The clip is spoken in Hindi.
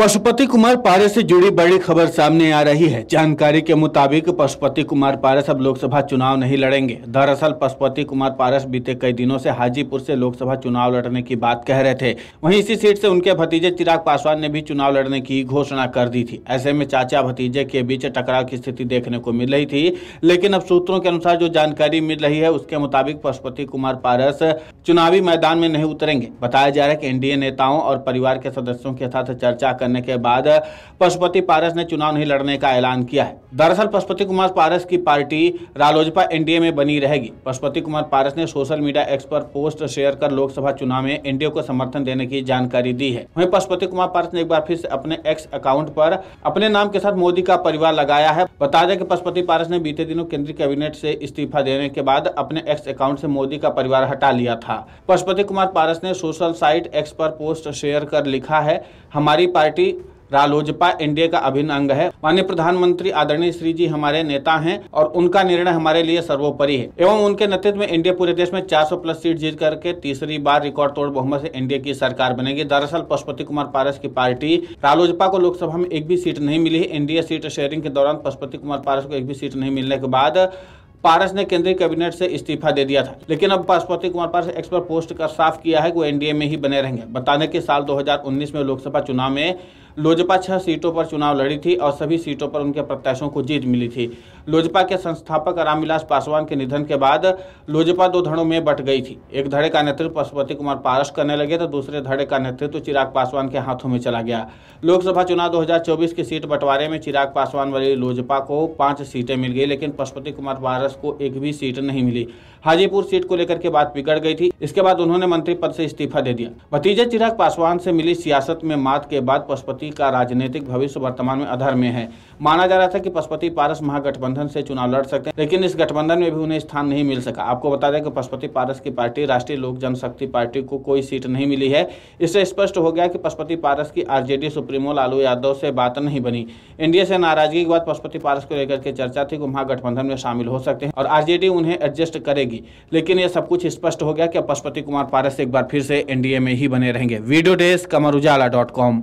पशुपति कुमार पारस से जुड़ी बड़ी खबर सामने आ रही है जानकारी के मुताबिक पशुपति कुमार पारस अब लोकसभा चुनाव नहीं लड़ेंगे दरअसल पशुपति कुमार पारस बीते कई दिनों से हाजीपुर से लोकसभा चुनाव लड़ने की बात कह रहे थे वहीं इसी सीट से उनके भतीजे चिराग पासवान ने भी चुनाव लड़ने की घोषणा कर दी थी ऐसे में चाचा भतीजे के बीच टकराव की स्थिति देखने को मिल रही थी लेकिन अब सूत्रों के अनुसार जो जानकारी मिल रही है उसके मुताबिक पशुपति कुमार पारस चुनावी मैदान में नहीं उतरेंगे बताया जा रहा है की एनडीए नेताओं और परिवार के सदस्यों के साथ चर्चा करने करने के बाद पशुपति पारस ने चुनाव नहीं लड़ने का ऐलान किया है दरअसल पशुपति कुमार पारस की पार्टी रालोजपा एनडीए में बनी रहेगी पशुपति कुमार पारस ने सोशल मीडिया एक्स पर पोस्ट शेयर कर लोकसभा चुनाव में एनडीए को समर्थन देने की जानकारी दी है वही पशुपति कुमार पारस ने एक बार फिर अपने एक्स अकाउंट पर अपने नाम के साथ मोदी का परिवार लगाया है बता दें कि पशुपति पारस ने बीते दिनों केंद्रीय कैबिनेट से इस्तीफा देने के बाद अपने एक्स अकाउंट से मोदी का परिवार हटा लिया था पशुपति कुमार पारस ने सोशल साइट एक्स पर पोस्ट शेयर कर लिखा है हमारी पार्टी पार्टी रालोजपा एनडीए का अभिन्न अंग है माननीय प्रधानमंत्री आदरणीय श्री जी हमारे नेता हैं और उनका निर्णय हमारे लिए सर्वोपरि है एवं उनके नेतृत्व में एनडीए पूरे देश में 400 प्लस सीट जीत करके तीसरी बार रिकॉर्ड तोड़ बहुमत से एनडीए की सरकार बनेगी दरअसल पशुपति कुमार पारस की पार्टी रालोजपा को लोकसभा में एक भी सीट नहीं मिली है एनडीए सीट शेयरिंग के दौरान पशुपति कुमार पारस को एक भी सीट नहीं मिलने के बाद पारस ने केंद्रीय कैबिनेट से इस्तीफा दे दिया था लेकिन अब पशुपति कुमार पारस एक्सपर्ट पोस्ट का साफ किया है कि वो एनडीए में ही बने रहेंगे बताने के साल 2019 में लोकसभा चुनाव में लोजपा छह सीटों पर चुनाव लड़ी थी और सभी सीटों पर उनके प्रत्याशियों को जीत मिली थी लोजपा के संस्थापक रामविलास पासवान के निधन के बाद लोजपा दो धड़ों में बट गई थी एक धड़े का नेतृत्व पशुपति कुमार पारस करने लगे तो दूसरे धड़े का नेतृत्व चिराग पासवान के हाथों में चला गया लोकसभा चुनाव 2024 की सीट बंटवारे में चिराग पासवान वाली लोजपा को पांच सीटें मिल गई लेकिन पशुपति कुमार पारस को एक भी सीट नहीं मिली हाजीपुर सीट को लेकर के बात बिगड़ गई थी इसके बाद उन्होंने मंत्री पद से इस्तीफा दे दिया भतीजे चिराग पासवान से मिली सियासत में मात के बाद पशुपति पार्टी का राजनीतिक भविष्य वर्तमान में अधर में है माना जा रहा था कि पशुपति पारस महागठबंधन से चुनाव लड़ सकते हैं लेकिन इस गठबंधन में भी उन्हें स्थान नहीं मिल सका आपको बता दें कि पशुपति पारस की पार्टी राष्ट्रीय लोक जनशक्ति पार्टी को कोई सीट नहीं मिली है इससे स्पष्ट हो गया कि पशुपति पारस की आरजेडी सुप्रीमो लालू यादव से बात नहीं बनी एनडीए से नाराजगी के बाद पशुपति पारस को लेकर के चर्चा थी कि महागठबंधन में शामिल हो सकते हैं और आरजेडी उन्हें एडजस्ट करेगी लेकिन यह सब कुछ स्पष्ट हो गया कि पशुपति कुमार पारस एक बार फिर से एनडीए में ही बने रहेंगे video desk Amar Ujala dot com